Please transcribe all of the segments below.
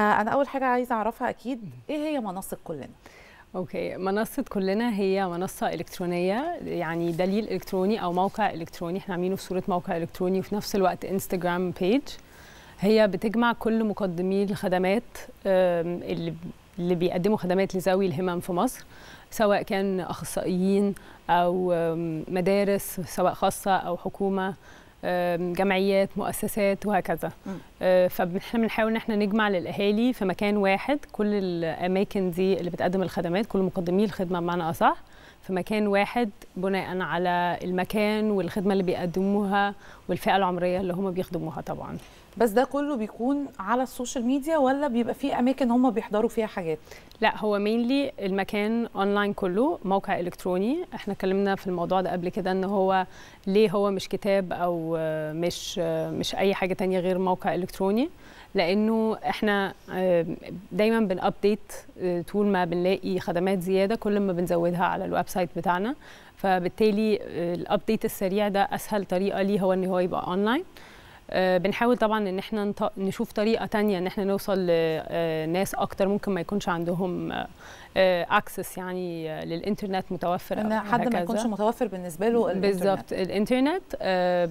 انا اول حاجه عايزه اعرفها اكيد ايه هي منصه كلنا اوكي منصه كلنا هي منصه الكترونيه يعني دليل الكتروني او موقع الكتروني احنا عاملينه في صوره موقع الكتروني وفي نفس الوقت انستجرام بيج هي بتجمع كل مقدمي الخدمات اللي اللي بيقدموا خدمات لذوي الهمم في مصر سواء كان اخصائيين او مدارس سواء خاصه او حكومه جمعيات مؤسسات وهكذا آه، فاحنا بنحاول ان احنا نجمع للاهالي في مكان واحد كل الاماكن دي اللي بتقدم الخدمات كل مقدمي الخدمه بمعنى اصح في مكان واحد بناء على المكان والخدمه اللي بيقدموها والفئه العمريه اللي هم بيخدموها طبعا بس ده كله بيكون على السوشيال ميديا ولا بيبقى في اماكن هم بيحضروا فيها حاجات لا هو مينلي المكان اونلاين كله موقع الكتروني احنا اتكلمنا في الموضوع ده قبل كده ان هو ليه هو مش كتاب او مش مش اي حاجه تانية غير موقع الكتروني لانه احنا آه، دايما بنابديت آه، طول ما بنلاقي خدمات زياده كل ما بنزودها على الويب سايت بتاعنا فبالتالي آه، الابديت السريع ده اسهل طريقه ليه هو ان هو يبقى اونلاين آه، بنحاول طبعا ان احنا نشوف طريقه تانية ان احنا نوصل لناس آه، اكتر ممكن ما يكونش عندهم اكسس آه، يعني للانترنت متوفر ان حد ما يكونش متوفر بالنسبه له بالظبط الانترنت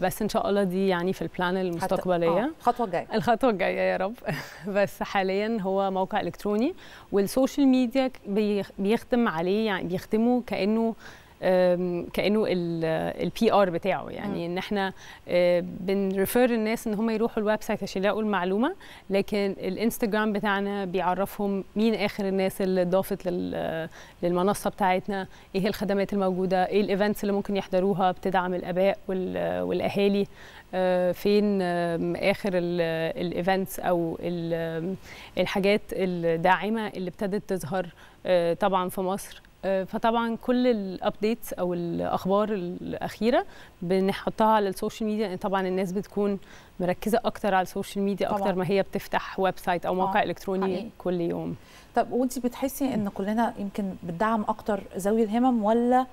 بس ان شاء الله دي يعني في البلان المستقبليه الخطوه الجايه الخطوه الجايه يا رب بس حاليا هو موقع الكتروني والسوشيال ميديا بيخدم عليه يعني بيخدمه كانه كانه البي ار بتاعه يعني ان احنا آه، بنريفير الناس ان هم يروحوا الويب سايت عشان يلاقوا المعلومه لكن الانستجرام بتاعنا بيعرفهم مين اخر الناس اللي ضافت للمنصه بتاعتنا ايه الخدمات الموجوده ايه الايفنتس اللي ممكن يحضروها بتدعم الاباء والاهالي آه، فين اخر الايفنتس او الحاجات الداعمه اللي ابتدت تظهر آه، طبعا في مصر آه، فطبعا كل الابديتس او الاخبار الاخيره بنحطها على السوشيال ميديا طبعا الناس بتكون مركزه اكتر على السوشيال ميديا اكتر ما هي بتفتح ويب سايت او موقع آه. الكتروني حقيقي. كل يوم طب وانت بتحسي ان كلنا يمكن بندعم اكتر ذوي الهمم ولا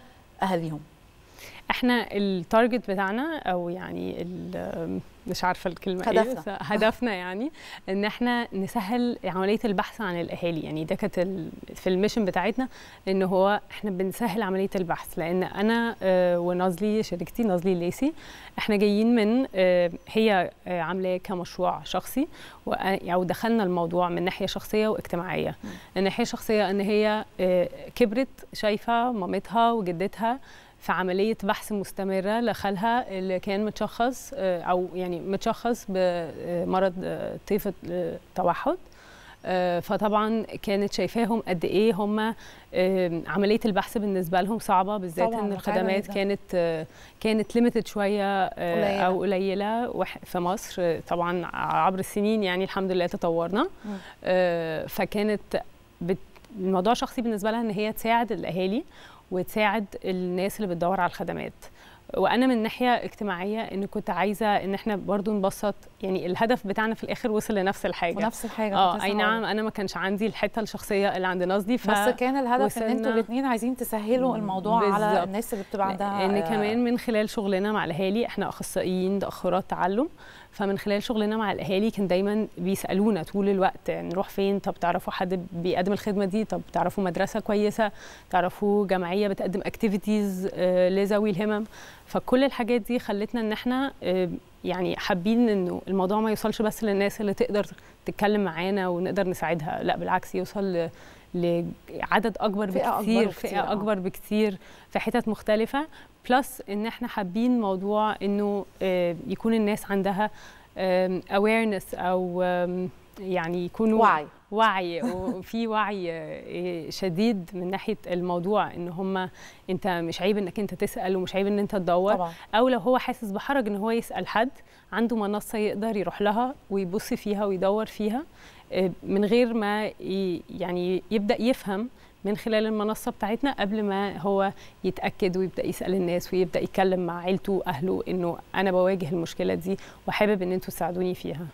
اهاليهم احنا التارجت بتاعنا او يعني مش عارفه الكلمه هدفنا. ايه هدفنا يعني ان احنا نسهل عمليه البحث عن الاهالي يعني ده كانت في الميشن بتاعتنا ان هو احنا بنسهل عمليه البحث لان انا آه، ونازلي شركتي نازلي ليسي احنا جايين من آه، هي آه، عاملاه كمشروع شخصي او دخلنا الموضوع من ناحيه شخصيه واجتماعيه الناحيه الشخصيه ان هي كبرت شايفه مامتها وجدتها في عمليه بحث مستمره لخالها اللي كان متشخص او يعني متشخص بمرض آه، طيف التوحد آه، آه، فطبعا كانت شايفاهم قد ايه هم عمليه البحث بالنسبه لهم صعبه بالذات ان الخدمات كانت كانت ليميتد شويه قليلة. او قليله في مصر طبعا عبر السنين يعني الحمد لله تطورنا فكانت الموضوع شخصي بالنسبه لها ان هي تساعد الاهالي وتساعد الناس اللي بتدور على الخدمات وانا من ناحيه اجتماعيه ان كنت عايزه ان احنا برضو نبسط يعني الهدف بتاعنا في الاخر وصل لنفس الحاجه نفس الحاجه اه اي نعم انا ما كانش عندي الحته الشخصيه اللي عند ناس دي ف... بس كان الهدف ان انتوا الاثنين عايزين تسهلوا الموضوع بالزبط. على الناس اللي بتبقى عندها ان آه كمان من خلال شغلنا مع الاهالي احنا اخصائيين تاخرات تعلم فمن خلال شغلنا مع الاهالي كان دايما بيسالونا طول الوقت يعني نروح فين طب تعرفوا حد بيقدم الخدمه دي طب تعرفوا مدرسه كويسه تعرفوا جمعيه بتقدم اكتيفيتيز آه، لذوي الهمم فكل الحاجات دي خلتنا ان احنا يعني حابين انه الموضوع ما يوصلش بس للناس اللي تقدر تتكلم معانا ونقدر نساعدها لا بالعكس يوصل لعدد اكبر فئة بكثير أكبر فئه آه. أكبر, اكبر بكثير في حتت مختلفه بلس ان احنا حابين موضوع انه يكون الناس عندها awareness او يعني يكونوا وعي وعي وفي وعي آه، شديد من ناحيه الموضوع ان هم انت مش عيب انك انت تسال ومش عيب ان انت تدور طبعا. او لو هو حاسس بحرج ان هو يسال حد عنده منصه يقدر يروح لها ويبص فيها ويدور فيها آه، من غير ما يعني يبدا يفهم من خلال المنصة بتاعتنا قبل ما هو يتأكد ويبدأ يسأل الناس ويبدأ يتكلم مع عيلته وأهله إنه أنا بواجه المشكلة دي وحابب إن أنتوا تساعدوني فيها